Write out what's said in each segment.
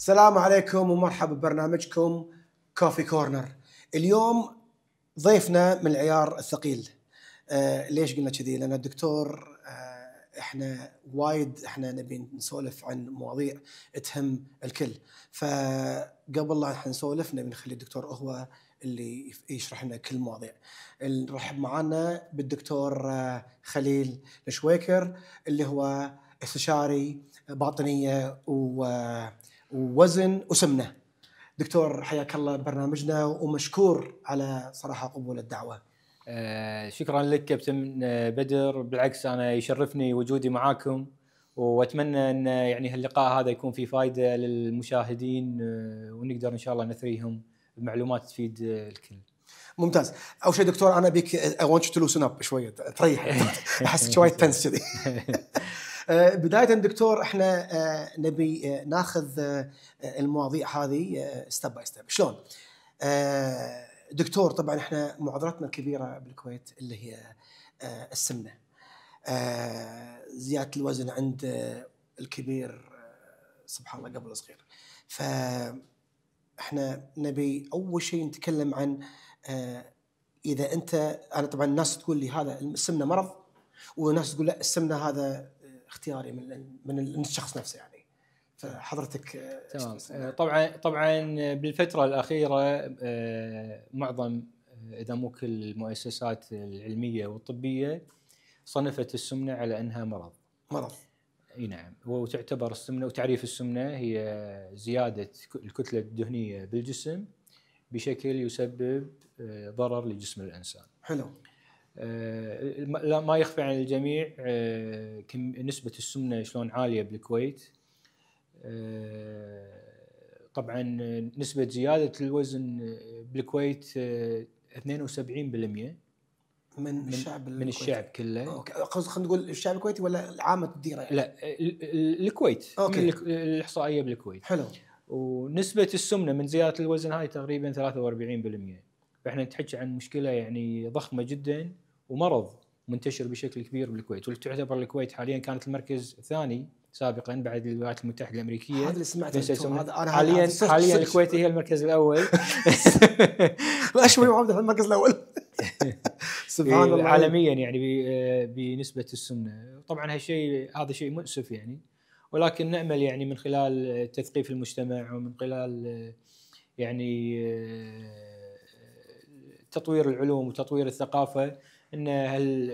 السلام عليكم ومرحبا ببرنامجكم كوفي كورنر اليوم ضيفنا من العيار الثقيل آه ليش قلنا كذي لان الدكتور آه احنا وايد احنا نبي نسولف عن مواضيع تهم الكل فقبل لا احنا نسولف نبي نخلي الدكتور هو اللي يشرح لنا كل المواضيع نرحب معنا بالدكتور آه خليل الشويكر اللي هو استشاري باطنيه و آه، ووزن وسمنه دكتور حياك الله برنامجنا ومشكور على صراحه قبول الدعوه آه شكرا لك كابتن آه، بدر بالعكس انا يشرفني وجودي معاكم واتمنى ان يعني هاللقاء هذا يكون فيه فائده للمشاهدين آه، ونقدر ان شاء الله نثريهم بمعلومات تفيد الكل. ممتاز اول شيء دكتور انا بيك اي ونت تو لوسن اب شويه تريح احسك شويه تنس كذي آه، بدايه دكتور احنا آه، نبي آه، ناخذ المواضيع هذه ستيب باي ستيب شلون؟ دكتور طبعا احنا معضلتنا الكبيره بالكويت اللي هي السمنه زياده الوزن عند الكبير سبحان الله قبل الصغير ف احنا نبي اول شيء نتكلم عن اذا انت انا طبعا الناس تقول لي هذا السمنه مرض وناس تقول لا السمنه هذا اختياري من من الشخص نفسه يعني فحضرتك آه، تمام آه، طبعا طبعا آه، بالفتره الاخيره معظم اذا مو كل المؤسسات العلميه والطبيه صنفت السمنه على انها مرض مرض اي نعم وتعتبر السمنه وتعريف السمنه هي زياده الكتله الدهنيه بالجسم بشكل يسبب ضرر لجسم الانسان. حلو. آه، لا ما يخفى عن الجميع آه، نسبة السمنة شلون عالية بالكويت آه، طبعا نسبة زيادة الوزن بالكويت 72% من من الشعب من الشعب كله اوكي قصد خلينا نقول الشعب الكويتي ولا عامة الديرة يعني؟ لا الكويت اوكي الاحصائية بالكويت حلو ونسبة السمنة من زيادة الوزن هاي تقريبا 43% فاحنا نتحكي عن مشكلة يعني ضخمة جدا ومرض منتشر بشكل كبير بالكويت واللي تعتبر الكويت حاليا كانت المركز الثاني سابقا بعد الولايات المتحده الامريكيه هذا اللي سمعته هذا انا حاليا حاليا الكويت هي المركز الاول لا شوي في المركز الاول سبحان إيه، الله عالميا يعني بنسبه السمنه طبعا هالشيء هذا شيء مؤسف يعني ولكن نامل يعني من خلال تثقيف المجتمع ومن خلال يعني آه، تطوير العلوم وتطوير الثقافه ان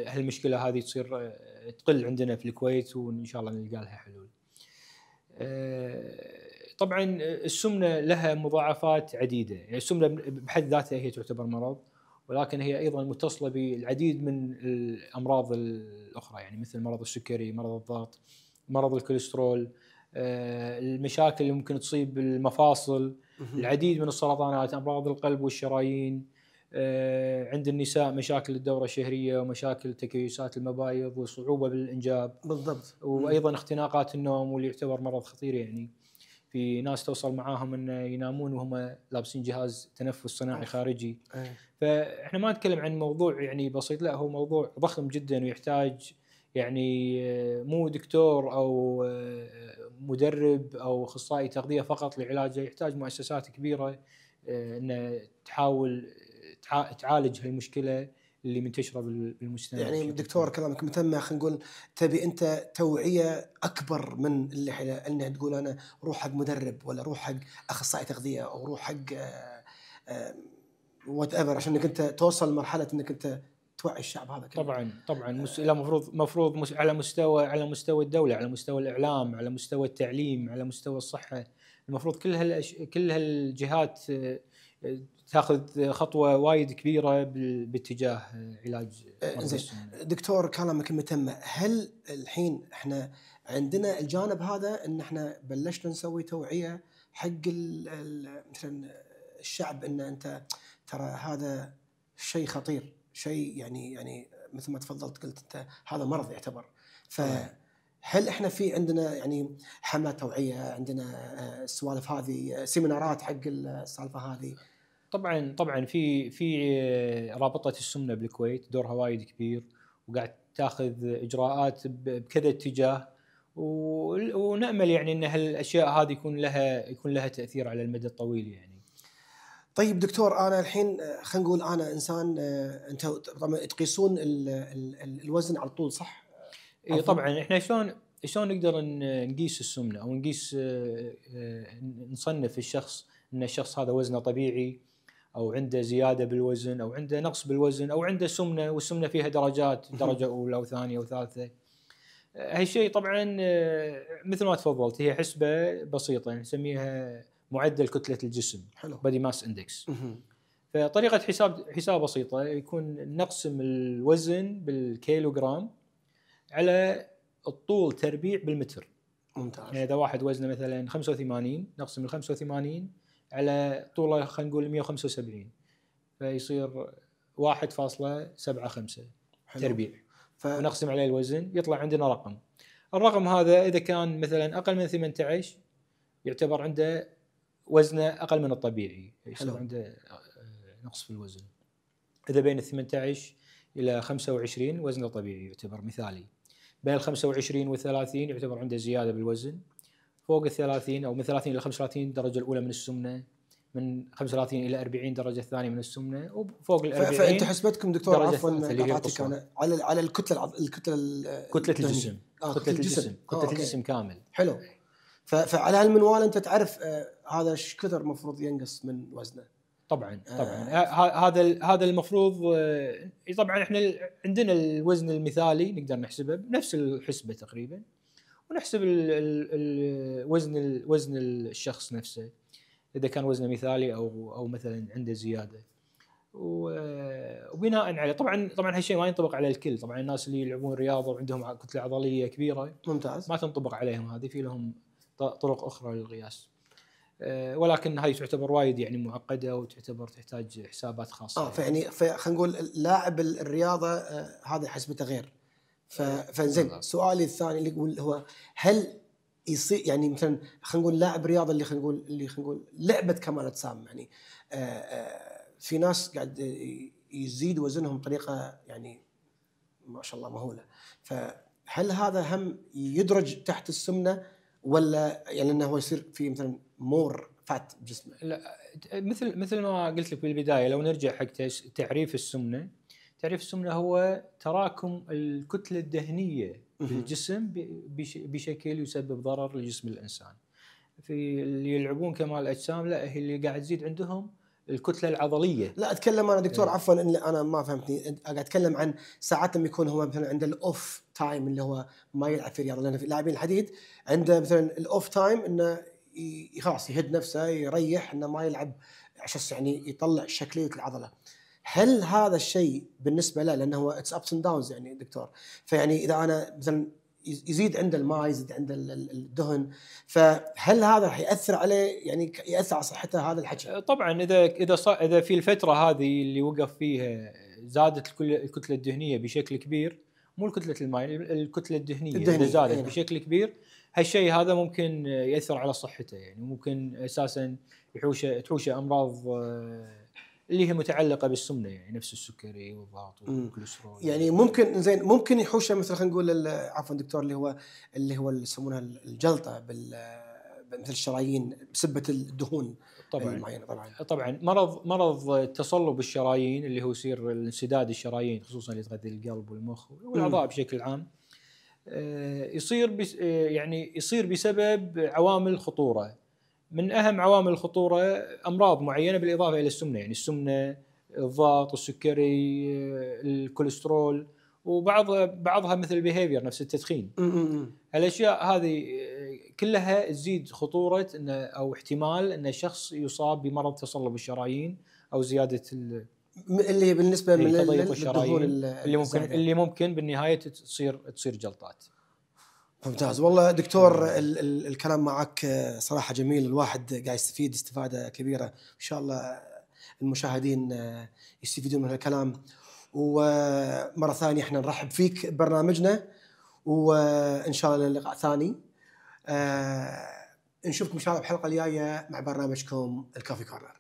هالمشكله هذه تصير آه، تقل عندنا في الكويت وان شاء الله نلقى لها حلول. آه، طبعا السمنه لها مضاعفات عديده، يعني السمنه بحد ذاتها هي تعتبر مرض ولكن هي ايضا متصله بالعديد من الامراض الاخرى يعني مثل مرض السكري، مرض الضغط، مرض الكوليسترول، آه، المشاكل اللي ممكن تصيب المفاصل، العديد من السرطانات، امراض القلب والشرايين، آه، عند النساء مشاكل الدورة الشهرية ومشاكل تكيسات المبايض وصعوبة بالإنجاب بالضبط وأيضا اختناقات النوم واللي يعتبر مرض خطير يعني في ناس توصل معاهم أن ينامون وهم لابسين جهاز تنفس صناعي خارجي إيه. فإحنا ما نتكلم عن موضوع يعني بسيط لا هو موضوع ضخم جدا ويحتاج يعني آه، مو دكتور او آه، مدرب او اخصائي تغذيه فقط لعلاجه يحتاج مؤسسات كبيره ان تحاول تعالج هاي المشكله اللي منتشره بالمجتمع يعني دكتور كلامك متم خلينا نقول تبي انت توعيه اكبر من اللي حلا انها تقول انا روح حق مدرب ولا روح حق اخصائي تغذيه او روح حق وات آه، ايفر عشان انك انت توصل لمرحله انك انت توعي الشعب هذا كله. طبعا طبعا المفروض لا مفروض على مستوى على مستوى الدوله على مستوى الاعلام على مستوى التعليم على مستوى الصحه المفروض كل هالأش... كل هالجهات آه، تاخذ خطوه وايد كبيره باتجاه علاج آه، دكتور كلامك متم هل الحين احنا عندنا الجانب هذا ان احنا بلشنا نسوي توعيه حق مثلا الشعب ان انت ترى هذا شيء خطير شيء يعني يعني مثل ما تفضلت قلت انت هذا مرض يعتبر ف هل احنا في عندنا يعني حمله توعيه عندنا السوالف آه، هذه سيمينارات آه، حق السالفه هذه طبعا طبعا في في آه، رابطه السمنه بالكويت دورها وايد كبير وقاعد تاخذ اجراءات بكذا اتجاه ونامل يعني ان هالاشياء هذه يكون لها يكون لها تاثير على المدى الطويل يعني. طيب دكتور انا الحين خلينا نقول انا انسان انت طبعا تقيسون الوزن على طول صح؟ اي طبعا احنا شلون شلون نقدر نقيس السمنه او نقيس آه، آه، نصنف الشخص ان الشخص هذا وزنه طبيعي او عنده زياده بالوزن او عنده نقص بالوزن او عنده سمنه والسمنه فيها درجات درجه اولى وثانيه وثالثه هالشيء طبعا آه، مثل ما تفضلت هي حسبه بسيطه نسميها معدل كتله الجسم حلو بادي ماس اندكس فطريقه حساب حساب بسيطه يكون نقسم الوزن بالكيلوغرام على الطول تربيع بالمتر ممتاز يعني اذا واحد وزنه مثلا 85 نقسم ال 85 على طوله خلينا نقول 175 فيصير 1.75 تربيع ف... ونقسم عليه الوزن يطلع عندنا رقم الرقم هذا اذا كان مثلا اقل من 18 يعتبر عنده وزنه اقل من الطبيعي يصير عنده آه، نقص في الوزن اذا بين 18 الى 25 وزنه طبيعي يعتبر مثالي بين ال 25 وال 30 يعتبر عنده زياده بالوزن فوق ال 30 او من 30 الى 35 الدرجه الاولى من السمنه من 35 الى 40 درجه الثانيه من السمنه وفوق ال 40 فانت حسبتكم دكتور عفوا على على الكتله الكتله كتله الجسم آه كتله الجسم كتله آه، الجسم كامل حلو فعلى هالمنوال انت تعرف آه هذا ايش كثر المفروض ينقص من وزنه طبعا آه. طبعا هذا هذا المفروض آه، طبعا احنا عندنا الوزن المثالي نقدر نحسبه بنفس الحسبه تقريبا ونحسب الوزن وزن الشخص نفسه اذا كان وزنه مثالي او او مثلا عنده زياده وبناء عليه طبعا طبعا هالشيء ما ينطبق على الكل طبعا الناس اللي يلعبون رياضه وعندهم كتله عضليه كبيره ممتاز ما تنطبق عليهم هذه في لهم طرق اخرى للقياس آه، ولكن هاي تعتبر وايد يعني معقده وتعتبر تحتاج حسابات خاصه اه فيعني يعني. خلينا نقول لاعب الرياضه آه، هذا حسبته غير فزين آه، سؤالي الثاني اللي يقول هو هل يصير يعني مثلا خلينا نقول لاعب رياضه اللي خلينا نقول اللي خلينا نقول لعبه كمال اجسام يعني في ناس قاعد يزيد وزنهم بطريقه يعني ما شاء الله مهوله فهل هذا هم يدرج تحت السمنه ولا يعني انه هو يصير في مثلا مور فات بجسمه؟ لا مثل مثل ما قلت لك بالبدايه لو نرجع حق تعريف السمنه تعريف السمنه هو تراكم الكتله الدهنيه بالجسم بشكل يسبب ضرر لجسم الانسان. في اللي يلعبون كمال الاجسام لا هي اللي قاعد تزيد عندهم الكتله العضليه لا اتكلم انا دكتور إيه. عفوا إن انا ما فهمتني قاعد اتكلم عن ساعات لما يكون هو مثلا عنده الاوف تايم اللي هو ما يلعب في الرياضه لان في لاعبين الحديد عنده مثلا الاوف تايم انه خلاص يهد نفسه يريح انه ما يلعب عشان يعني يطلع شكليه العضله هل هذا الشيء بالنسبه له لانه هو اتس ابس اند داونز يعني دكتور فيعني اذا انا مثلا يزيد عنده الماء يزيد عنده الدهن فهل هذا راح ياثر عليه يعني ياثر على صحته هذا الحكي أه، طبعا اذا اذا اذا في الفتره هذه اللي وقف فيها زادت الكتله الدهنيه بشكل كبير مو الكتله الماء الكتله الدهنيه, الدهنية. اذا زادت يعني. بشكل كبير هالشيء هذا ممكن ياثر على صحته يعني ممكن اساسا يحوشه تحوشه امراض آه، اللي هي متعلقه بالسمنه يعني نفس السكري والضغط والكوليسترول يعني ممكن زين ممكن يحوشها مثل خلينا نقول عفوا دكتور اللي هو اللي هو اللي يسمونها الجلطه بال مثل الشرايين بسبه الدهون طبعا طبعا طبعا مرض مرض تصلب الشرايين اللي هو يصير انسداد الشرايين خصوصا اللي تغذي القلب والمخ والاعضاء بشكل عام آه، يصير آه، يعني يصير بسبب عوامل خطوره من اهم عوامل الخطوره امراض معينه بالاضافه الى السمنه يعني السمنه الضغط السكري الكوليسترول وبعض بعضها مثل البيهيفير نفس التدخين هالاشياء هذه آه، كلها تزيد خطوره انه او احتمال ان الشخص يصاب بمرض تصلب الشرايين او زياده اللي بالنسبه إيه، من الشرايين اللي ممكن اللي ممكن بالنهايه تصير تصير جلطات ممتاز والله دكتور ال ال الكلام معك صراحه جميل الواحد قاعد يستفيد استفاده كبيره ان شاء الله المشاهدين يستفيدون من هالكلام ومره ثانيه احنا نرحب فيك ببرنامجنا وان شاء الله لقاء ثاني آه، نشوفكم ان شاء الله بحلقه الجايه مع برنامجكم الكافي كورنر